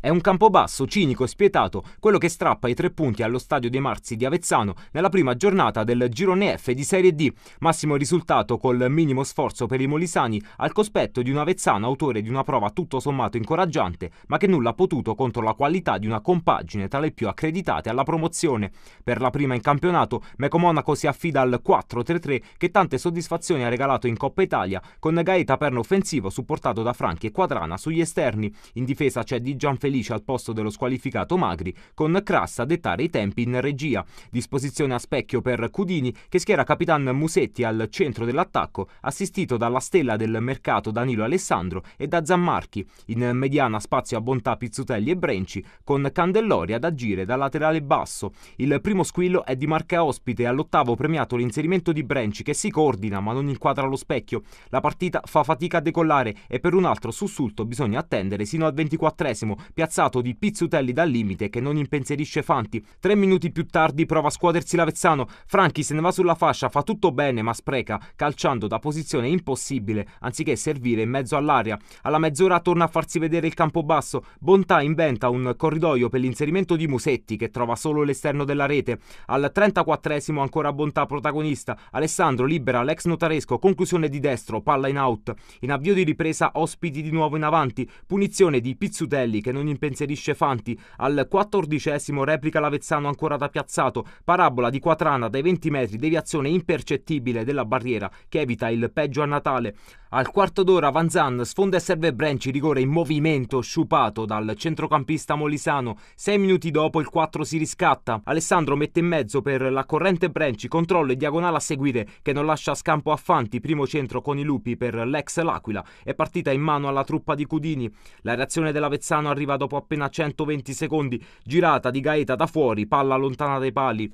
È un campo basso, cinico e spietato quello che strappa i tre punti allo stadio dei Marzi di Avezzano nella prima giornata del girone F di Serie D, massimo risultato col minimo sforzo per i molisani al cospetto di un Avezzano autore di una prova tutto sommato incoraggiante, ma che nulla ha potuto contro la qualità di una compagine tra le più accreditate alla promozione. Per la prima in campionato, Meco Monaco si affida al 4-3-3 che tante soddisfazioni ha regalato in Coppa Italia, con Gaeta perno offensivo supportato da Franchi e Quadrana sugli esterni. In difesa c'è Di Gianfedele Felice al posto dello squalificato Magri, con Crassa a dettare i tempi in regia. Disposizione a specchio per Cudini, che schiera Capitan Musetti al centro dell'attacco, assistito dalla stella del mercato Danilo Alessandro e da Zammarchi. In mediana spazio a Bontà, Pizzutelli e Brenci, con Candellori ad agire da laterale basso. Il primo squillo è di marca ospite, all'ottavo premiato l'inserimento di Brenci, che si coordina ma non inquadra lo specchio. La partita fa fatica a decollare e per un altro sussulto bisogna attendere sino al 24 esimo piazzato di Pizzutelli dal limite che non impensierisce Fanti. Tre minuti più tardi prova a scuotersi Lavezzano, Franchi se ne va sulla fascia, fa tutto bene ma spreca, calciando da posizione impossibile anziché servire in mezzo all'aria. Alla mezz'ora torna a farsi vedere il campo basso, Bontà inventa un corridoio per l'inserimento di Musetti che trova solo l'esterno della rete. Al 34 ancora Bontà protagonista, Alessandro libera l'ex notaresco, conclusione di destro, palla in out. In avvio di ripresa ospiti di nuovo in avanti, punizione di Pizzutelli che non impensierisce Fanti. Al quattordicesimo replica l'Avezzano ancora da piazzato. Parabola di Quatrana dai 20 metri, deviazione impercettibile della barriera che evita il peggio a Natale. Al quarto d'ora Van Vanzan sfonda e serve Brenci, rigore in movimento sciupato dal centrocampista molisano. Sei minuti dopo il 4 si riscatta. Alessandro mette in mezzo per la corrente Brenci, controllo e diagonale a seguire che non lascia scampo a Fanti, primo centro con i lupi per l'ex L'Aquila. È partita in mano alla truppa di Cudini. La reazione dell'Avezzano arriva dopo appena 120 secondi, girata di Gaeta da fuori, palla lontana dai pali.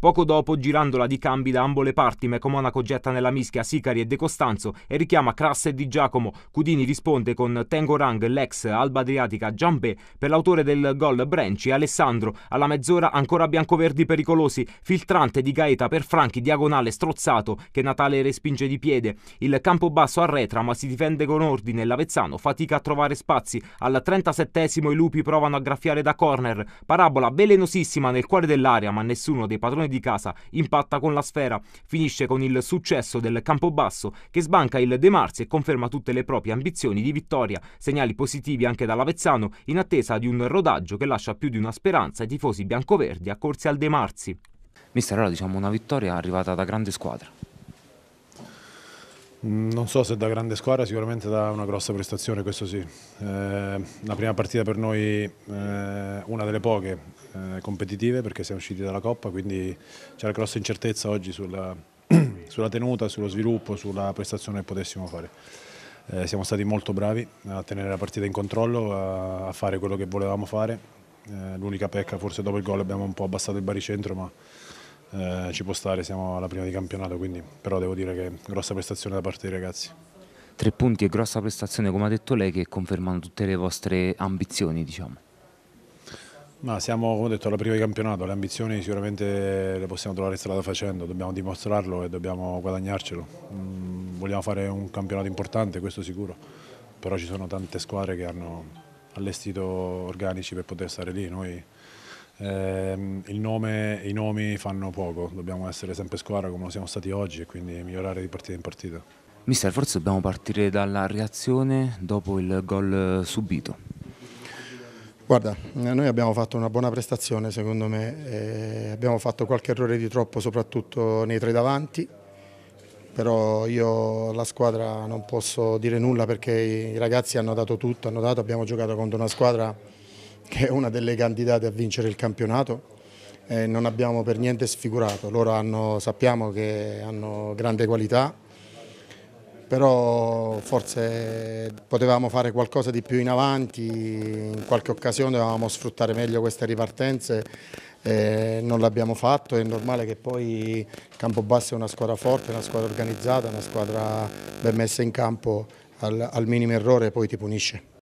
Poco dopo, girandola di cambi da ambo le parti, Meco Monaco getta nella mischia Sicari e De Costanzo e richiama Crass e Di Giacomo. Cudini risponde con Tengo Rang, l'ex Alba Adriatica Giambè per l'autore del gol Brenci, Alessandro. Alla mezz'ora ancora biancoverdi pericolosi, filtrante di Gaeta per Franchi, diagonale strozzato che Natale respinge di piede. Il campo basso arretra ma si difende con ordine, l'Avezzano fatica a trovare spazi. Al 37esimo i lupi provano a graffiare da corner, parabola velenosissima nel cuore dell'area ma nessuno dei padroni di casa, impatta con la sfera, finisce con il successo del Campobasso che sbanca il De Marzi e conferma tutte le proprie ambizioni di vittoria, segnali positivi anche dall'Avezzano in attesa di un rodaggio che lascia più di una speranza ai tifosi biancoverdi accorsi al De Marzi. Mister, allora diciamo una vittoria arrivata da grande squadra. Non so se da grande squadra, sicuramente da una grossa prestazione, questo sì. Eh, la prima partita per noi, eh, una delle poche, eh, competitive perché siamo usciti dalla Coppa, quindi c'è c'era grossa incertezza oggi sulla, sulla, tenuta, sullo sviluppo, sulla prestazione che potessimo fare. Eh, siamo stati molto bravi a tenere la partita in controllo, a, a fare quello che volevamo fare. Eh, l'unica pecca, forse dopo il gol abbiamo un po' abbassato il baricentro, ma eh, ci può stare, siamo alla prima di campionato, quindi, però devo dire che grossa prestazione da parte dei ragazzi. Tre punti e grossa prestazione, come ha detto lei, che confermano tutte le vostre ambizioni, diciamo. Ma siamo, come ho detto, alla prima di campionato, le ambizioni sicuramente le possiamo trovare strada facendo, dobbiamo dimostrarlo e dobbiamo guadagnarcelo. Mm, vogliamo fare un campionato importante, questo sicuro, però ci sono tante squadre che hanno allestito organici per poter stare lì. Noi, ehm, nome, I nomi fanno poco, dobbiamo essere sempre squadra come lo siamo stati oggi e quindi migliorare di partita in partita. Mister, forse dobbiamo partire dalla reazione dopo il gol subito. Guarda, eh, noi abbiamo fatto una buona prestazione secondo me, abbiamo fatto qualche errore di troppo soprattutto nei tre davanti, però io alla squadra non posso dire nulla perché i ragazzi hanno dato tutto, hanno dato, abbiamo giocato contro una squadra che è una delle candidate a vincere il campionato non abbiamo per niente sfigurato, loro hanno, sappiamo che hanno grande qualità, però forse potevamo fare qualcosa di più in avanti, in qualche occasione dovevamo sfruttare meglio queste ripartenze, eh, non l'abbiamo fatto, è normale che poi Campobasso è una squadra forte, una squadra organizzata, una squadra ben messa in campo, al, al minimo errore poi ti punisce.